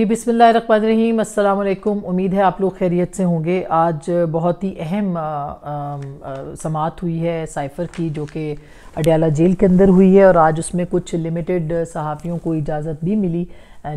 जी बिसमीम अल्लाम उम्मीद है आप लोग खैरियत से होंगे आज बहुत ही अहम समात हुई है साइफ़र की जो कि अडयाला जेल के अंदर हुई है और आज उसमें कुछ लिमिटेड सहाफ़ियों को इजाज़त भी मिली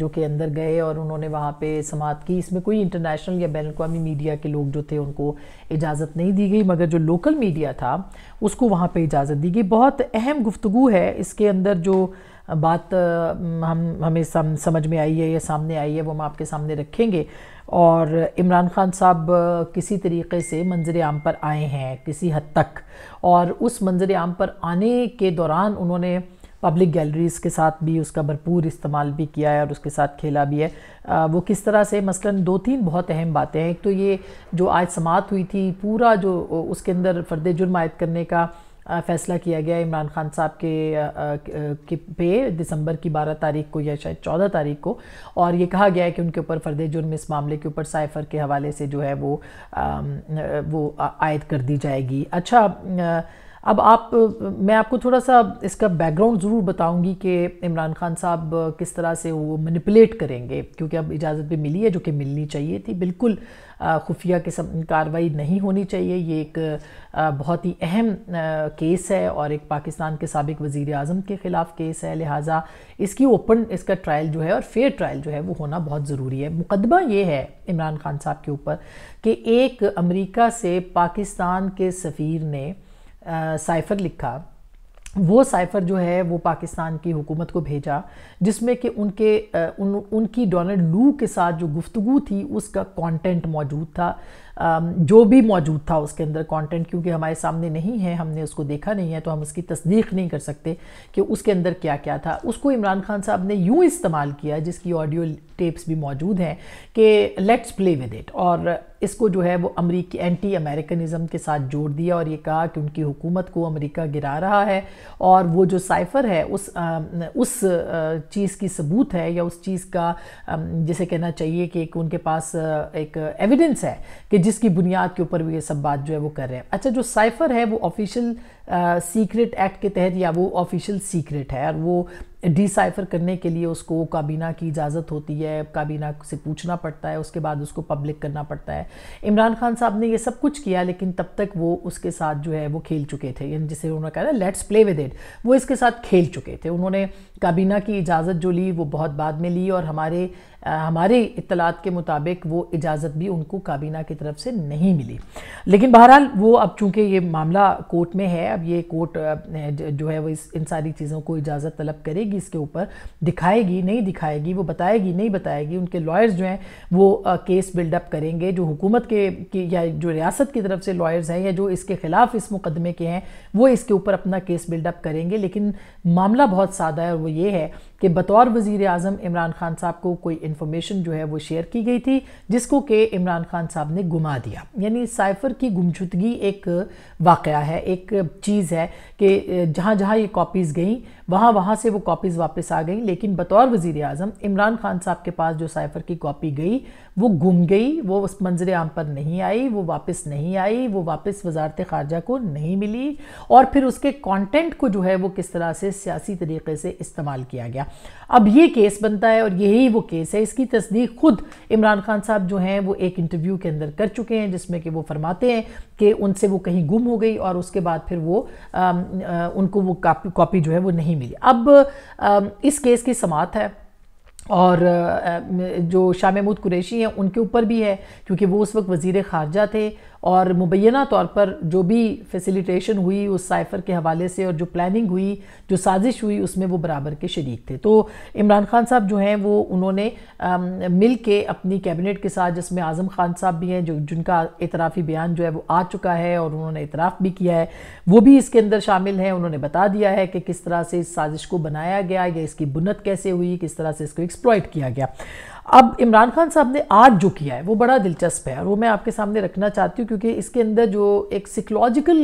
जो कि अंदर गए और उन्होंने वहाँ पे समात की इसमें कोई इंटरनेशनल या बैन अवी मीडिया के लोग जो थे उनको इजाज़त नहीं दी गई मगर जो लोकल मीडिया था उसको वहाँ पर इजाज़त दी गई बहुत अहम गुफ्तु है इसके अंदर जो बात हम हमें सम, समझ में आई है या सामने आई है वो हम आपके सामने रखेंगे और इमरान खान साहब किसी तरीके से मंजर आम पर आए हैं किसी हद तक और उस मंजर आम पर आने के दौरान उन्होंने पब्लिक गैलरीज़ के साथ भी उसका भरपूर इस्तेमाल भी किया है और उसके साथ खेला भी है आ, वो किस तरह से मसलन दो तीन बहुत अहम बातें हैं एक तो ये जो आज समात हुई थी पूरा जो उसके अंदर फर्द जुर्म आयद करने का फैसला किया गया इमरान खान साहब के, पे दिसंबर की 12 तारीख को या शायद 14 तारीख को और ये कहा गया है कि उनके ऊपर फर्द जुर्म इस मामले के ऊपर साइफर के हवाले से जो है वो वो आयद कर दी जाएगी अच्छा अब आप मैं आपको थोड़ा सा इसका बैकग्राउंड ज़रूर बताऊंगी कि इमरान खान साहब किस तरह से वो मनीपुलेट करेंगे क्योंकि अब इजाज़त भी मिली है जो कि मिलनी चाहिए थी बिल्कुल खुफिया किस्म कार्रवाई नहीं होनी चाहिए ये एक बहुत ही अहम केस है और एक पाकिस्तान के सबक वज़ी अजम के ख़िलाफ़ केस है लिहाजा इसकी ओपन इसका ट्रायल जो है और फेयर ट्रायल जो है वो होना बहुत ज़रूरी है मुकदमा ये है इमरान खान साहब के ऊपर कि एक अमरीका से पाकिस्तान के सफ़ीर ने साइफ़र लिखा वो साइफ़र जो है वो पाकिस्तान की हुकूमत को भेजा जिसमें कि उनके उन उनकी डोनाल्ड लू के साथ जो गुफ्तु थी उसका कंटेंट मौजूद था जो भी मौजूद था उसके अंदर कंटेंट क्योंकि हमारे सामने नहीं है हमने उसको देखा नहीं है तो हम उसकी तस्दीक नहीं कर सकते कि उसके अंदर क्या क्या था उसको इमरान खान साहब ने यूँ इस्तेमाल किया जिसकी ऑडियो टेप्स भी मौजूद हैं कि लेट्स प्ले विद इट और इसको जो है वो अमरीकी एंटी अमेरिकनिज़म के साथ जोड़ दिया और ये कहा कि उनकी हुकूमत को अमेरिका गिरा रहा है और वो जो साइफ़र है उस आ, उस चीज़ की सबूत है या उस चीज़ का जिसे कहना चाहिए कि उनके पास एक एविडेंस है कि जिसकी बुनियाद के ऊपर भी ये सब बात जो है वो कर रहे हैं अच्छा जो साइफर है वो ऑफिशियल सीक्रेट एक्ट के तहत या वो ऑफिशियल सीक्रेट है और वो डिसाइफर करने के लिए उसको काबीना की इजाज़त होती है काबीना से पूछना पड़ता है उसके बाद उसको पब्लिक करना पड़ता है इमरान खान साहब ने ये सब कुछ किया लेकिन तब तक वो उसके साथ जो है वो खेल चुके थे यानी जिसे उन्होंने कहा लेट्स प्ले विद इट वो इसके साथ खेल चुके थे उन्होंने काबीना की इजाज़त जो ली वो बहुत बाद में ली और हमारे आ, हमारे इतलात के मुताबिक वो इजाज़त भी उनको काबीना की तरफ से नहीं मिली लेकिन बहरहाल वो अब चूँकि ये मामला कोर्ट में है अब ये कोर्ट जो है वो इस इन सारी चीज़ों को इजाज़त तलब करेगी इसके ऊपर दिखाएगी नहीं दिखाएगी वो बताएगी नहीं बताएगी उनके लॉयर्स जो हैं वो केस बिल्डअप करेंगे जो हुकूमत के, की या जो रियासत की तरफ से लॉयर्स हैं या जो इसके ख़िलाफ़ इस मुकदमे के हैं वो इसके ऊपर अपना केस बिल्डअप करेंगे लेकिन मामला बहुत सादा है और वो ये है कि बतौर वज़ी अजम इमरान खान साहब को कोई इन्फॉर्मेशन जो है वो शेयर की गई थी जिसको कि इमरान खान साहब ने गुमा दिया यानी साइफर की गुमशुदगी एक वाक़ है एक चीज़ है कि जहाँ जहाँ ये कॉपीज़ गई वहाँ वहाँ से वो कॉपीज़ वापस आ गई लेकिन बतौर वज़ी अजम इमरान खान साहब के पास जो साइफ़र की कॉपी गई वो गुम गई वो उस मंजर आम पर नहीं आई वो वापस नहीं आई वो वापस वजारत ख़ारजा को नहीं मिली और फिर उसके कॉन्टेंट को जो है वो किस तरह से सियासी तरीके से इस्तेमाल किया गया अब ये केस बनता है और यही वो केस है इसकी तस्दीक खुद इमरान खान साहब जो हैं वो एक इंटरव्यू के अंदर कर चुके हैं जिसमें कि वो फरमाते हैं कि उनसे वो कहीं गुम हो गई और उसके बाद फिर वो आ, आ, उनको वो कॉपी जो है वो नहीं नहीं मिली अब इस केस की समात है और जो शाह महमूद कुरैशी हैं उनके ऊपर भी है क्योंकि वो उस वक्त वजीर ख़ारजा थे और मुबैना तौर पर जो भी फैसिलिटेशन हुई उस साइफ़र के हवाले से और जो प्लानिंग हुई जो साजिश हुई उसमें वो बराबर के शरीक थे तो इमरान खान साहब जो हैं वो उन्होंने मिल के अपनी कैबिनेट के साथ जिसमें आज़म खान साहब भी हैं जो जिनका एतराफ़ी बयान जो है वो आ चुका है और उन्होंने इतराफ़ भी किया है वो भी इसके अंदर शामिल हैं उन्होंने बता दिया है कि किस तरह से इस साजिश को बनाया गया या इसकी बुनत कैसे हुई किस तरह से इसको एक्सप्लॉयट किया गया अब इमरान खान साहब ने आज जो किया है वो बड़ा दिलचस्प है और वो मैं आपके सामने रखना चाहती हूँ क्योंकि इसके अंदर जो एक सिकलॉजिकल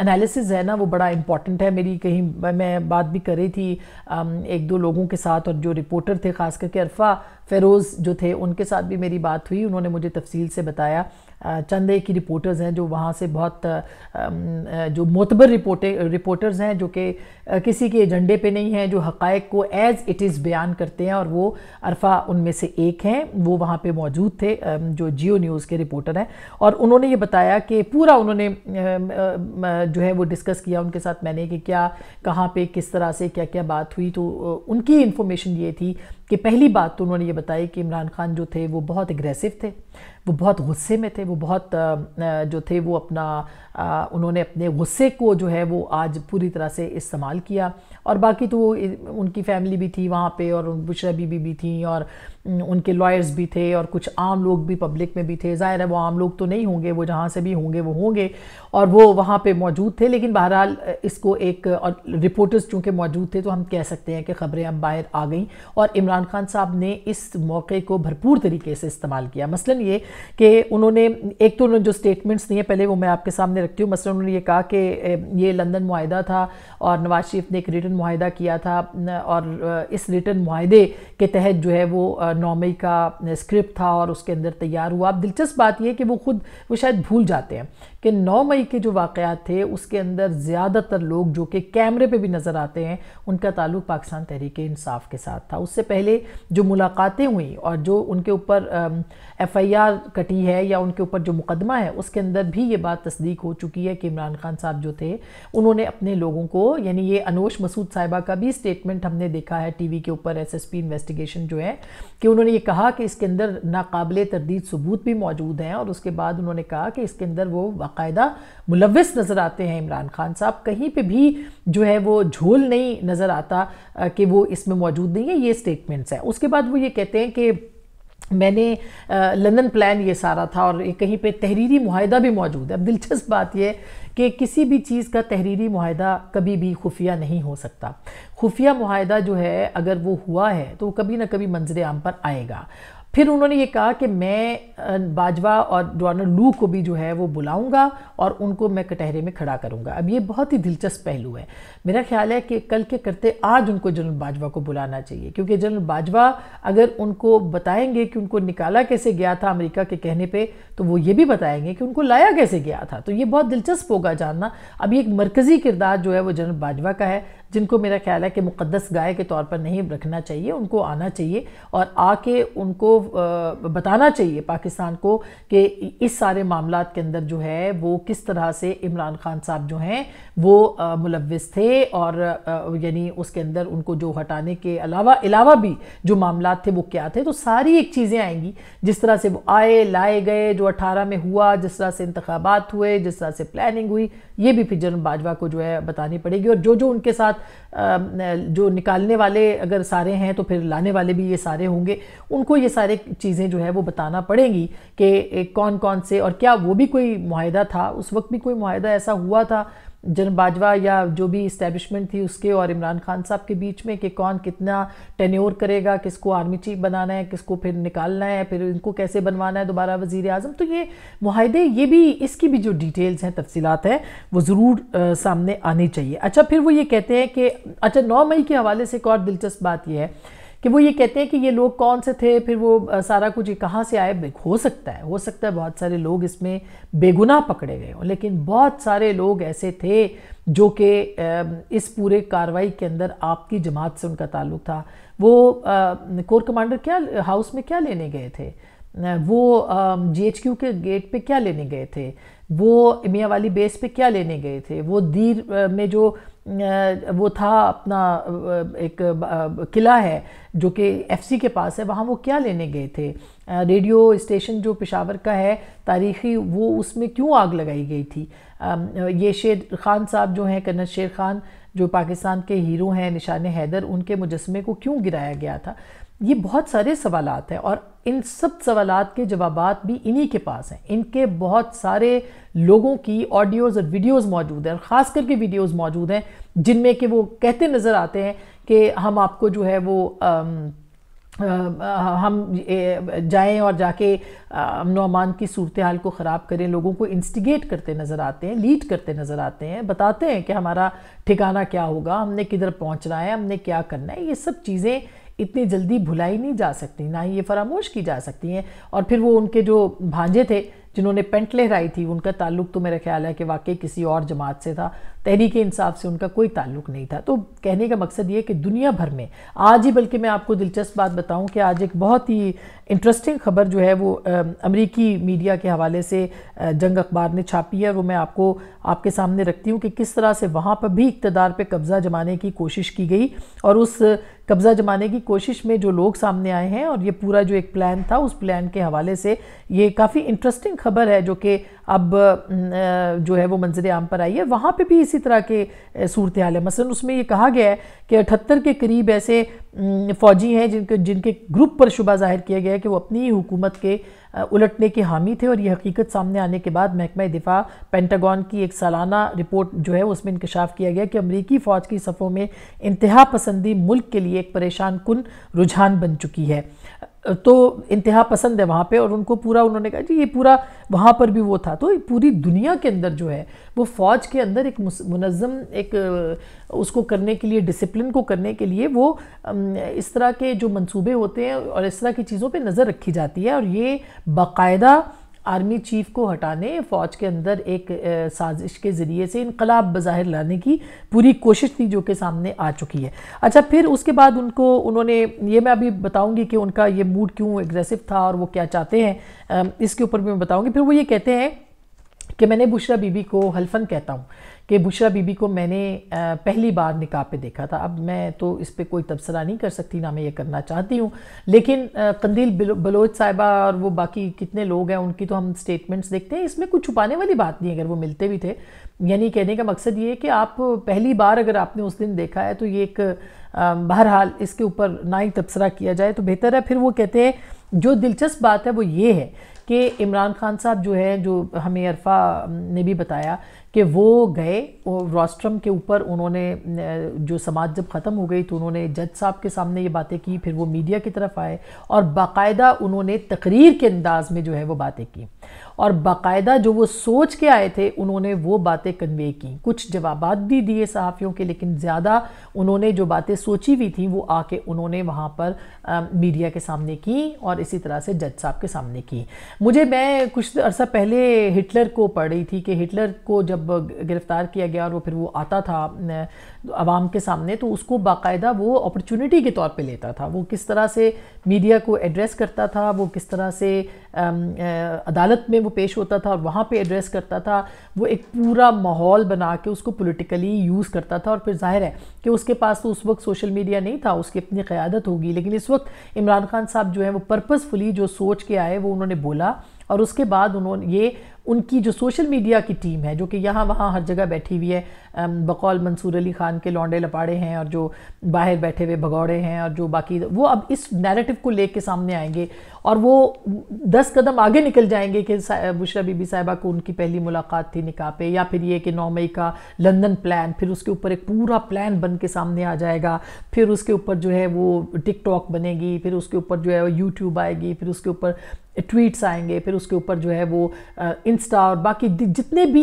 एनालिसिस है ना वो बड़ा इंपॉर्टेंट है मेरी कहीं मैं बात भी कर रही थी आम, एक दो लोगों के साथ और जो रिपोर्टर थे ख़ास करके अरफा फ़ेरोज़ जो थे उनके साथ भी मेरी बात हुई उन्होंने मुझे तफसील से बताया चंद एक ही रिपोर्टर्स हैं जो वहाँ से बहुत जो मोतबर रिपोर्टे रिपोर्टर्स हैं जो कि किसी के एजेंडे पे नहीं हैं जो हकायक को एज़ इट इज़ बयान करते हैं और वो अरफा उनमें से एक हैं वो वहाँ पे मौजूद थे जो जियो न्यूज़ के रिपोर्टर हैं और उन्होंने ये बताया कि पूरा उन्होंने जो है वो डिस्कस किया उनके साथ मैंने कि क्या कहाँ पर किस तरह से क्या क्या बात हुई तो उनकी इन्फॉर्मेशन ये थी कि पहली बात तो उन्होंने ये बताई कि इमरान खान जो थे वो बहुत एग्रेसिव थे वो बहुत गुस्से में थे वो बहुत जो थे वो अपना उन्होंने अपने गुस्से को जो है वो आज पूरी तरह से इस्तेमाल किया और बाकी तो उनकी फैमिली भी थी वहाँ पे और बुशरा बीबी भी थी और उनके लॉयर्स भी थे और कुछ आम लोग भी पब्लिक में भी थे ज़ाहिर है वो आम लोग तो नहीं होंगे वो जहाँ से भी होंगे वो होंगे और वो वहाँ पे मौजूद थे लेकिन बहरहाल इसको एक और रिपोर्टर्स चूँकि मौजूद थे तो हम कह सकते हैं कि खबरें अब बाहर आ गई और इमरान खान साहब ने इस मौके को भरपूर तरीके से इस्तेमाल किया मसलन ये कि उन्होंने एक तो उन्होंने जो स्टेटमेंट्स दिए पहले वो मैं आपके सामने रखती हूँ मसलन उन्होंने ये कहा कि ये लंदन माहिदा था और नवाज शरीफ ने एक रिटर्न माहिदा किया था और इस रिटर्न माहे के तहत जो है वो नौ मई का स्क्रिप्ट था और उसके अंदर तैयार हुआ अब दिलचस्प बात यह कि वो खुद वो शायद भूल जाते हैं कि नौ मई के जो वाक़ात थे उसके अंदर ज़्यादातर लोग जो कि कैमरे पे भी नज़र आते हैं उनका ताल्लुक पाकिस्तान तहरीक इंसाफ के साथ था उससे पहले जो मुलाकातें हुई और जो उनके ऊपर एफ आई आर कटी है या उनके ऊपर जो मुकदमा है उसके अंदर भी ये बात तस्दीक हो चुकी है कि इमरान खान साहब जो थे उन्होंने अपने लोगों को यानी ये अनोश मसूद साहिबा का भी स्टेटमेंट हमने देखा है टीवी के ऊपर एसएसपी इन्वेस्टिगेशन जो है कि उन्होंने ये कहा कि इसके अंदर नाकबिल तरदीद सबूत भी मौजूद हैं और उसके बाद उन्होंने कहा कि इसके अंदर वो बाकायदा मुलविस नज़र आते हैं इमरान खान साहब कहीं पर भी जो है वो झोल नहीं नज़र आता कि वो इसमें मौजूद नहीं है ये स्टेटमेंट्स हैं उसके बाद वो ये कहते हैं कि मैंने लंदन प्लान ये सारा था और कहीं पे तहरीरी माहिदा भी मौजूद है अब दिलचस्प बात यह कि किसी भी चीज़ का तहरीरी माहिदा कभी भी खुफिया नहीं हो सकता खुफिया माहिदा जो है अगर वो हुआ है तो कभी ना कभी मंजर आम पर आएगा फिर उन्होंने ये कहा कि मैं बाजवा और डॉनर लू को भी जो है वो बुलाऊंगा और उनको मैं कटहरे में खड़ा करूंगा अब ये बहुत ही दिलचस्प पहलू है मेरा ख्याल है कि कल के करते आज उनको जनरल बाजवा को बुलाना चाहिए क्योंकि जनरल बाजवा अगर उनको बताएंगे कि उनको निकाला कैसे गया था अमेरिका के कहने पर तो वो ये भी बताएंगे कि उनको लाया कैसे गया था तो ये बहुत दिलचस्प होगा जानना अब ये एक मरकज़ी किरदार जो है वो जनरल बाजवा का है जिनको मेरा ख्याल है कि मुक़दस गाय के तौर पर नहीं रखना चाहिए उनको आना चाहिए और आके उनको बताना चाहिए पाकिस्तान को कि इस सारे मामला के अंदर जो है वो किस तरह से इमरान खान साहब जो हैं वो मुलविस थे और यानी उसके अंदर उनको जो हटाने के अलावा अलावा भी जो मामला थे वो क्या थे तो सारी एक चीज़ें आएंगी जिस तरह से वो आए लाए गए जो अट्ठारह में हुआ जिस तरह से इंतबात हुए जिस तरह से प्लानिंग हुई ये भी फिर जनरल बाजवा को जो है बतानी पड़ेगी और जो जो उनके साथ जो निकालने वाले अगर सारे हैं तो फिर लाने वाले भी ये सारे होंगे उनको ये सारे चीज़ें जो है वो बताना पड़ेंगी कि कौन कौन से और क्या वो भी कोई माहदा था उस वक्त भी कोई माहदा ऐसा हुआ था जन बाजवा या जो भी इस्टेब्लिशमेंट थी उसके और इमरान खान साहब के बीच में कि कौन कितना टेन्योर करेगा किसको आर्मी चीफ बनाना है किसको फिर निकालना है फिर इनको कैसे बनवाना है दोबारा वजीर अजम तो ये माहदे ये भी इसकी भी जो डिटेल्स हैं तफसीत हैं वो ज़रूर सामने आनी चाहिए अच्छा फिर वो ये कहते हैं कि अच्छा नौ मई के हवाले से एक और दिलचस्प बात यह है कि वो ये कहते हैं कि ये लोग कौन से थे फिर वो सारा कुछ ये कहाँ से आए हो सकता है हो सकता है बहुत सारे लोग इसमें बेगुनाह पकड़े गए हों लेकिन बहुत सारे लोग ऐसे थे जो कि इस पूरे कार्रवाई के अंदर आपकी जमात से उनका ताल्लुक था वो कोर कमांडर क्या हाउस में क्या लेने गए थे वो क्यू के गेट पे क्या लेने गए थे वो मियाँ वाली बेस पे क्या लेने गए थे वो दीर में जो वो था अपना एक किला है जो कि एफसी के पास है वहाँ वो क्या लेने गए थे रेडियो स्टेशन जो पिशावर का है तारीखी वो उसमें क्यों आग लगाई गई थी ये शेर खान साहब जो हैं कन्नत शेर खान जो पाकिस्तान के हीरो हैं निशान हैदर उनके मुजस्मे को क्यों गिराया गया था ये बहुत सारे सवाल हैं और इन सब सवाल के जवाब भी इन्हीं के पास हैं इनके बहुत सारे लोगों की ऑडियोज़ और वीडियोज़ मौजूद हैं और ख़ास करके वीडियोज़ मौजूद हैं जिनमें कि वो कहते नज़र आते हैं कि हम आपको जो है वो आम, हम जाएं और जाके अमन अमान की सूरत हाल को ख़राब करें लोगों को इंस्टिगेट करते नज़र आते हैं लीड करते नज़र आते हैं बताते हैं कि हमारा ठिकाना क्या होगा हमने किधर पहुंचना है हमने क्या करना है ये सब चीज़ें इतनी जल्दी भुलाई नहीं जा सकती ना ही ये फरामोश की जा सकती हैं और फिर वो उनके जो भांजे थे जिन्होंने पेंट लहराई थी उनका ताल्लुक तो मेरा ख्याल है कि वाकई किसी और जमात से था तहरीक इंसाफ से उनका कोई ताल्लुक नहीं था तो कहने का मकसद ये कि दुनिया भर में आज ही बल्कि मैं आपको दिलचस्प बात बताऊं कि आज एक बहुत ही इंटरेस्टिंग खबर जो है वो अमरीकी मीडिया के हवाले से जंग अखबार ने छापी है और वो मैं आपको आपके सामने रखती हूँ कि किस तरह से वहाँ पर भी इकतदार पर कब्ज़ा जमाने की कोशिश की गई और उस कब्ज़ा जमाने की कोशिश में जो लोग सामने आए हैं और ये पूरा जो एक प्लान था उस प्लान के हवाले से ये काफ़ी इंटरेस्टिंग खबर है जो कि अब जो है वो मंजिल आम पर आई है वहाँ पर भी इसी तरह के सूरत हाल है मसलन उसमें ये कहा गया है कि अठहत्तर के करीब ऐसे फ़ौजी हैं जिनके जिनके ग्रुप पर शुबा ज़ाहिर किया गया है कि वो अपनी ही हुकूमत के उलटने के हामी थे और ये हकीकत सामने आने के बाद महकमा दिफा पेंटागॉन की एक सालाना रिपोर्ट जो है उसमें इंकशाफ किया गया कि अमरीकी फ़ौज की सफ़ों में इंतहा पसंदी मुल्क के लिए एक परेशान कन रुझान बन चुकी है तो इंतहा पसंद है वहाँ पे और उनको पूरा उन्होंने कहा जी ये पूरा वहाँ पर भी वो था तो पूरी दुनिया के अंदर जो है वो फ़ौज के अंदर एक मुनज़म एक उसको करने के लिए डिसिप्लिन को करने के लिए वो इस तरह के जो मंसूबे होते हैं और इस तरह की चीज़ों पे नज़र रखी जाती है और ये बाकायदा आर्मी चीफ को हटाने फ़ौज के अंदर एक साजिश के ज़रिए से इनकलाब बज़ाहिर लाने की पूरी कोशिश थी जो कि सामने आ चुकी है अच्छा फिर उसके बाद उनको उन्होंने ये मैं अभी बताऊँगी कि उनका ये मूड क्यों एग्रेसिव था और वो क्या चाहते हैं इसके ऊपर भी मैं बताऊँगी फिर वो ये कहते हैं कि मैंने बुशरा बीबी को हल्फन कहता हूँ कि बुशरा बीबी को मैंने पहली बार निकाह पे देखा था अब मैं तो इस पर कोई तबसरा नहीं कर सकती ना मैं ये करना चाहती हूँ लेकिन कंदील बलोच साहिबा और वो बाकी कितने लोग हैं उनकी तो हम स्टेटमेंट्स देखते हैं इसमें कुछ छुपाने वाली बात नहीं अगर वो मिलते भी थे यानी कहने का मकसद ये है कि आप पहली बार अगर आपने उस दिन देखा है तो ये एक बहरहाल इसके ऊपर ना ही तबसरा किया जाए तो बेहतर है फिर वो कहते हैं जो दिलचस्प बात है वो ये है कि इमरान खान साहब जो है जो हमें अरफा ने भी बताया कि वो गए और रॉस्ट्रम के ऊपर उन्होंने जो समाज जब ख़त्म हो गई तो उन्होंने जज साहब के सामने ये बातें की फिर वो मीडिया की तरफ आए और बाकायदा उन्होंने तकरीर के अंदाज में जो है वो बातें की और बाकायदा जो वो सोच के आए थे उन्होंने वो बातें कन्वे की कुछ जवाब भी दिए सहाफ़ियों के लेकिन ज़्यादा उन्होंने जो बातें सोची हुई थी वो आके उन्होंने वहाँ पर आ, मीडिया के सामने की और इसी तरह से जज साहब के सामने की मुझे मैं कुछ अर्सा पहले हिटलर को पढ़ रही थी कि हिटलर को जब गिरफ़्तार किया गया और वो फिर वो आता था आवाम के सामने तो उसको बाकायदा वो अपॉर्चुनिटी के तौर पे लेता था वो किस तरह से मीडिया को एड्रेस करता था वो किस तरह से अदालत में वो पेश होता था और वहाँ पे एड्रेस करता था वो एक पूरा माहौल बना के उसको पॉलिटिकली यूज़ करता था और फिर जाहिर है कि उसके पास तो उस वक्त सोशल मीडिया नहीं था उसकी अपनी क़्यादत होगी लेकिन इस वक्त इमरान खान साहब जो है वो पर्पज़फुली जो सोच के आए वो उन्होंने बोला और उसके बाद उन्होंने ये उनकी जो सोशल मीडिया की टीम है जो कि यहाँ वहाँ हर जगह बैठी हुई है बकौल मंसूर अली ख़ान के लौंडे लपाड़े हैं और जो बाहर बैठे हुए भगौड़े हैं और जो बाकी वो अब इस नैरेटिव को ले के सामने आएंगे और वो दस कदम आगे निकल जाएंगे कि बुशरा बीबी साहिबा को उनकी पहली मुलाकात थी निकाह पे या फिर ये कि नौ मई का लंदन प्लान फिर उसके ऊपर एक पूरा प्लान बन के सामने आ जाएगा फिर उसके ऊपर जो है वो टिकटॉक बनेगी फिर उसके ऊपर जो है वो यूट्यूब आएगी फिर उसके ऊपर ट्वीट्स आएंगे फिर उसके ऊपर जो है वो इंस्टा और बाकी जितने भी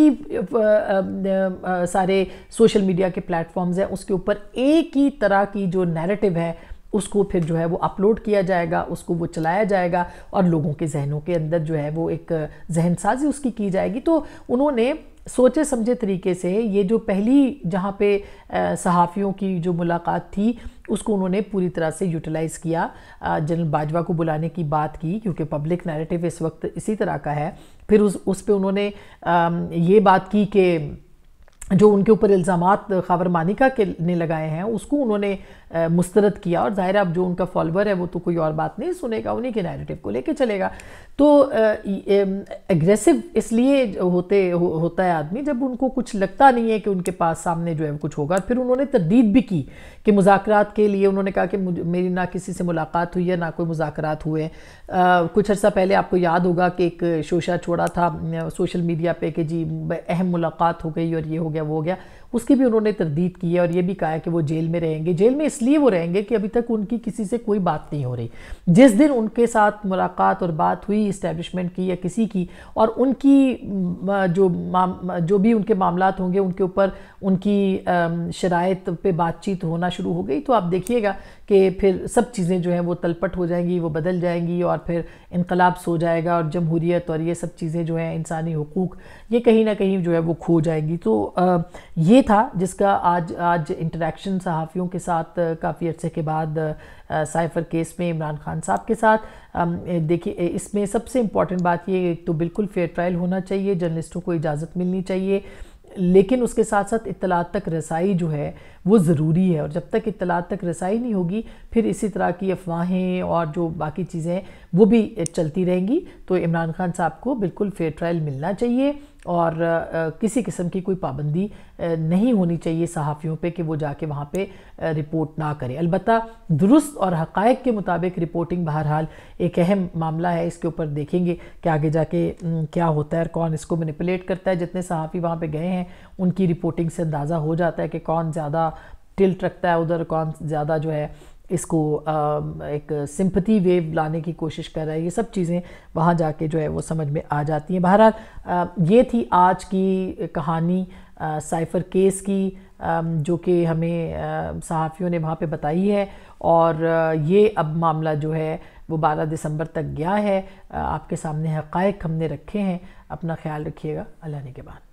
सारे सोशल मीडिया के प्लेटफॉर्म्स हैं उसके ऊपर एक ही तरह की जो नैरेटिव है उसको फिर जो है वो अपलोड किया जाएगा उसको वो चलाया जाएगा और लोगों के जहनों के अंदर जो है वो एक जहन साजी उसकी की जाएगी तो उन्होंने सोचे समझे तरीके से ये जो पहली जहाँ पे सहाफ़ियों की जो मुलाकात थी उसको उन्होंने पूरी तरह से यूटिलाइज़ किया जनरल बाजवा को बुलाने की बात की क्योंकि पब्लिक नैरेटिव इस वक्त इसी तरह का है फिर उस उस पर उन्होंने ये बात की कि जो उनके ऊपर इल्ज़ाम खबर मानिका के ने लगाए हैं उसको उन्होंने मुस्तरद किया और ज़ाहिर अब जो उनका फॉलोअर है वो तो कोई और बात नहीं सुनेगा उन्हीं के नैरेटिव को लेके चलेगा तो एग्रेसिव इसलिए होते हो, होता है आदमी जब उनको कुछ लगता नहीं है कि उनके पास सामने जो है कुछ होगा फिर उन्होंने तरदीद भी की कि मुजाकरात के लिए उन्होंने कहा कि मेरी ना किसी से मुलाकात हुई है ना कोई मुजाकरात हुए आ, कुछ अर्सा पहले आपको याद होगा कि एक शोशा छोड़ा था सोशल मीडिया पे कि जी अहम मुलाकात हो गई और ये हो गया वो हो गया उसकी भी उन्होंने तरदीद की है और ये भी कहा है कि वो जेल में रहेंगे जेल में इसलिए वो रहेंगे कि अभी तक उनकी किसी से कोई बात नहीं हो रही जिस दिन उनके साथ मुलाकात और बात हुई इस्टेब्लिशमेंट की या किसी की और उनकी जो जो भी उनके मामला होंगे उनके ऊपर उनकी शरात पर बातचीत होना शुरू हो गई तो आप देखिएगा कि फिर सब चीज़ें जो हैं वो तलपट हो जाएंगी वो बदल जाएंगी और फिर इनकलाब सो जाएगा और जमहूरीत और ये सब चीज़ें जो हैं इंसानी हकूक़ ये कहीं ना कहीं जो है वो खो जाएंगी तो ये था जिसका आज आज इंटरेक्शन सहाफ़ियों के साथ काफ़ी अर्से के बाद साइफर केस में इमरान खान साहब के साथ देखिए इसमें सबसे इम्पॉर्टेंट बात ये तो बिल्कुल फेयर ट्रायल होना चाहिए जर्नलिस्टों को इजाज़त मिलनी चाहिए लेकिन उसके साथ साथ इतलात तक रसाई जो है वो ज़रूरी है और जब तक इतलात तक रसाई नहीं होगी फिर इसी तरह की अफवाहें और जो बाकी चीज़ें वो भी चलती रहेंगी तो इमरान खान साहब को बिल्कुल फेयर ट्रायल मिलना चाहिए और किसी किस्म की कोई पाबंदी नहीं होनी चाहिए सहाफ़ियों पे कि वो जाके वहाँ पे रिपोर्ट ना करें अलबत् दुरुस्त और हकायक के मुताबिक रिपोर्टिंग बहरहाल एक अहम मामला है इसके ऊपर देखेंगे कि आगे जाके क्या होता है और कौन इसको मैनिपुलेट करता है जितने सहाफ़ी वहाँ पर गए हैं उनकी रिपोर्टिंग से अंदाज़ा हो जाता है कि कौन ज़्यादा टिल्ट रखता है उधर कौन ज़्यादा जो है इसको एक सिंपथी वेव लाने की कोशिश कर रहा है ये सब चीज़ें वहाँ जाके जो है वो समझ में आ जाती हैं बहरहाल ये थी आज की कहानी साइफर केस की जो कि हमें सहाफ़ियों ने वहाँ पे बताई है और ये अब मामला जो है वो बारह दिसंबर तक गया है आपके सामने हक़ हमने रखे हैं अपना ख्याल रखिएगा अल्लाह ने के बाद